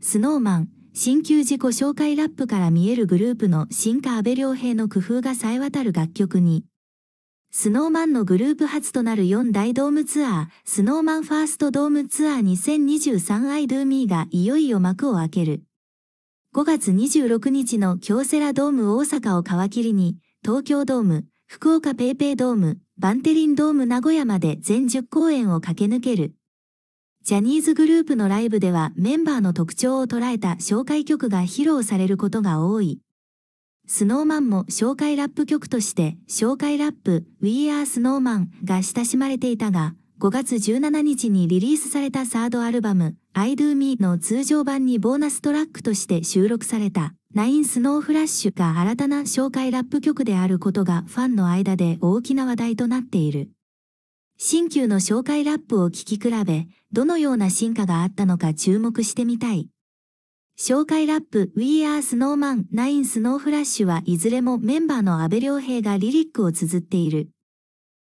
スノーマン、新旧自己紹介ラップから見えるグループの進化安倍良平の工夫が冴え渡る楽曲に、スノーマンのグループ初となる4大ドームツアー、スノーマンファーストドームツアー 2023I Do Me がいよいよ幕を開ける。5月26日の京セラドーム大阪を皮切りに、東京ドーム、福岡ペイペイドーム、バンテリンドーム名古屋まで全10公演を駆け抜ける。ジャニーズグループのライブではメンバーの特徴を捉えた紹介曲が披露されることが多い。スノーマンも紹介ラップ曲として紹介ラップ We Are Snowman が親しまれていたが、5月17日にリリースされたサードアルバム I Do Me の通常版にボーナストラックとして収録された Nine Snow Flash が新たな紹介ラップ曲であることがファンの間で大きな話題となっている。新旧の紹介ラップを聞き比べ、どのような進化があったのか注目してみたい。紹介ラップ We Are Snowman 9 Snowflash はいずれもメンバーの安部良平がリリックを綴っている。